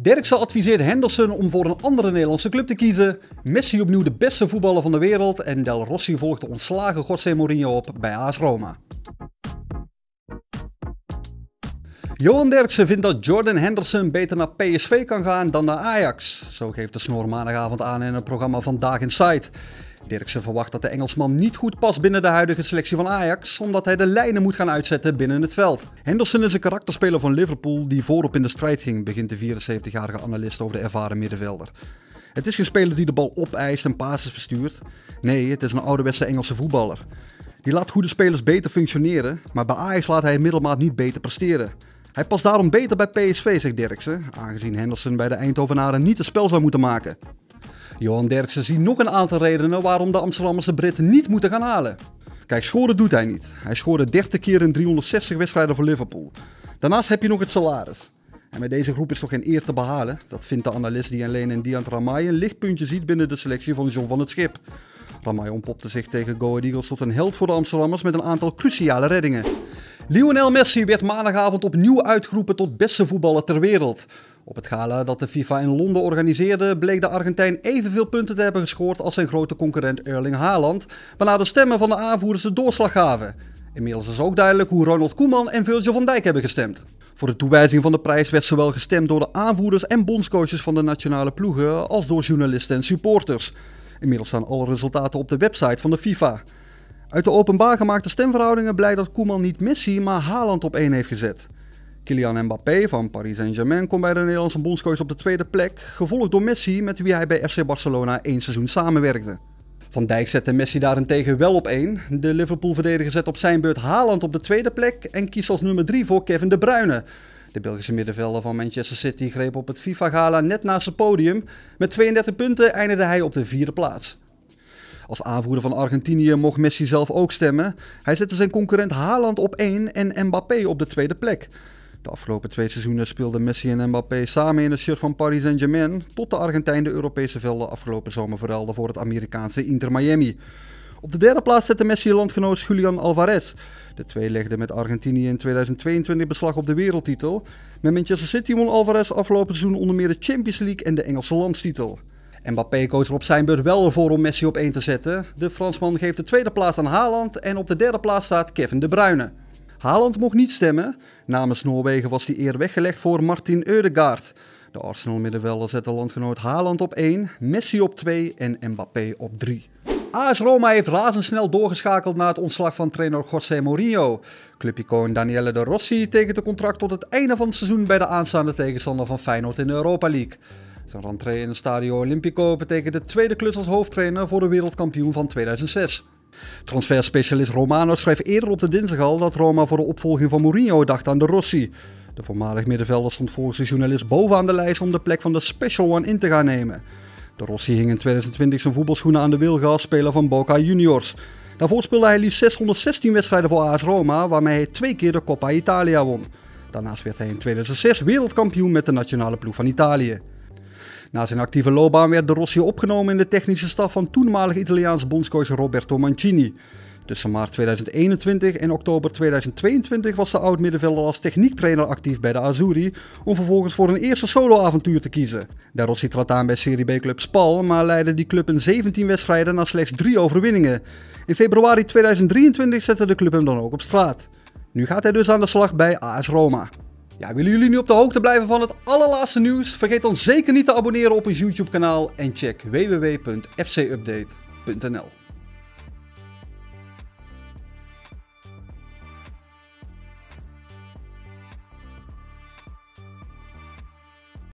Derksen adviseert Henderson om voor een andere Nederlandse club te kiezen. Messi opnieuw de beste voetballer van de wereld en Del Rossi volgt de ontslagen José Mourinho op bij AS Roma. Johan Derksen vindt dat Jordan Henderson beter naar PSV kan gaan dan naar Ajax. Zo geeft de snor maandagavond aan in het programma van Vandaag Inside. Derksen verwacht dat de Engelsman niet goed past binnen de huidige selectie van Ajax, omdat hij de lijnen moet gaan uitzetten binnen het veld. Henderson is een karakterspeler van Liverpool die voorop in de strijd ging, begint de 74-jarige analist over de ervaren middenvelder. Het is geen speler die de bal opeist en passes verstuurt. Nee, het is een ouderwetse Engelse voetballer. Die laat goede spelers beter functioneren, maar bij Ajax laat hij middelmaat niet beter presteren. Hij past daarom beter bij PSV, zegt Derksen, aangezien Henderson bij de Eindhovenaren niet het spel zou moeten maken. Johan Derksen ziet nog een aantal redenen waarom de Amsterdammers de Britten niet moeten gaan halen. Kijk, scoren doet hij niet. Hij scoorde 30 keer in 360 wedstrijden voor Liverpool. Daarnaast heb je nog het salaris. En met deze groep is toch geen eer te behalen. Dat vindt de analist die alleen in Diant Ramay een lichtpuntje ziet binnen de selectie van John van het Schip. Ramay ontpopte zich tegen Go Eagles tot een held voor de Amsterdammers met een aantal cruciale reddingen. Lionel Messi werd maandagavond opnieuw uitgeroepen tot beste voetballer ter wereld. Op het gala dat de FIFA in Londen organiseerde, bleek de Argentijn evenveel punten te hebben gescoord als zijn grote concurrent Erling Haaland, waarna de stemmen van de aanvoerders de doorslag gaven. Inmiddels is ook duidelijk hoe Ronald Koeman en Virgil van Dijk hebben gestemd. Voor de toewijzing van de prijs werd zowel gestemd door de aanvoerders en bondscoaches van de nationale ploegen als door journalisten en supporters. Inmiddels staan alle resultaten op de website van de FIFA. Uit de openbaar gemaakte stemverhoudingen blijkt dat Koeman niet Messi, maar Haaland op één heeft gezet. Kylian Mbappé van Paris Saint-Germain komt bij de Nederlandse bondscoach op de tweede plek, gevolgd door Messi met wie hij bij FC Barcelona één seizoen samenwerkte. Van Dijk zette Messi daarentegen wel op één. De Liverpool-verdediger zet op zijn beurt Haaland op de tweede plek en kiest als nummer 3 voor Kevin De Bruyne. De Belgische middenvelder van Manchester City greep op het FIFA-gala net naast het podium. Met 32 punten eindigde hij op de vierde plaats. Als aanvoerder van Argentinië mocht Messi zelf ook stemmen. Hij zette zijn concurrent Haaland op 1 en Mbappé op de tweede plek. De afgelopen twee seizoenen speelden Messi en Mbappé samen in de shirt van Paris Saint-Germain, tot de Argentijn de Europese velden afgelopen zomer verhelden voor het Amerikaanse Inter Miami. Op de derde plaats zette Messi landgenoot Julian Alvarez. De twee legden met Argentinië in 2022 beslag op de wereldtitel. Met Manchester City won Alvarez afgelopen seizoen onder meer de Champions League en de Engelse landstitel. Mbappé koos er op zijn beurt wel ervoor om Messi op 1 te zetten. De Fransman geeft de tweede plaats aan Haaland en op de derde plaats staat Kevin De Bruyne. Haaland mocht niet stemmen. Namens Noorwegen was die eer weggelegd voor Martin Eudegaard. De Arsenal middenvelder zette landgenoot Haaland op 1, Messi op 2 en Mbappé op 3. AS Roma heeft razendsnel doorgeschakeld na het ontslag van trainer José Mourinho. Clubicoon Daniele de Rossi tekent een contract tot het einde van het seizoen bij de aanstaande tegenstander van Feyenoord in de Europa League. Zijn rentree in het Stadio Olimpico betekent de tweede klus als hoofdtrainer voor de wereldkampioen van 2006. Transferspecialist Romano schreef eerder op de dinsdag al dat Roma voor de opvolging van Mourinho dacht aan de Rossi. De voormalig middenvelder stond volgens de journalist bovenaan de lijst om de plek van de Special One in te gaan nemen. De Rossi hing in 2020 zijn voetbalschoenen aan de wilgas speler van Boca Juniors. Daarvoor speelde hij liefst 616 wedstrijden voor AS Roma, waarmee hij twee keer de Coppa Italia won. Daarnaast werd hij in 2006 wereldkampioen met de nationale ploeg van Italië. Na zijn actieve loopbaan werd De Rossi opgenomen in de technische staf van toenmalig Italiaans bondscoach Roberto Mancini. Tussen maart 2021 en oktober 2022 was de oud-middenvelder als techniektrainer actief bij de Azzurri om vervolgens voor een eerste solo-avontuur te kiezen. De Rossi trad aan bij Serie B-club Spal, maar leidde die club in 17 wedstrijden naar slechts drie overwinningen. In februari 2023 zette de club hem dan ook op straat. Nu gaat hij dus aan de slag bij AS Roma. Ja, willen jullie nu op de hoogte blijven van het allerlaatste nieuws? Vergeet dan zeker niet te abonneren op ons YouTube kanaal en check www.fcupdate.nl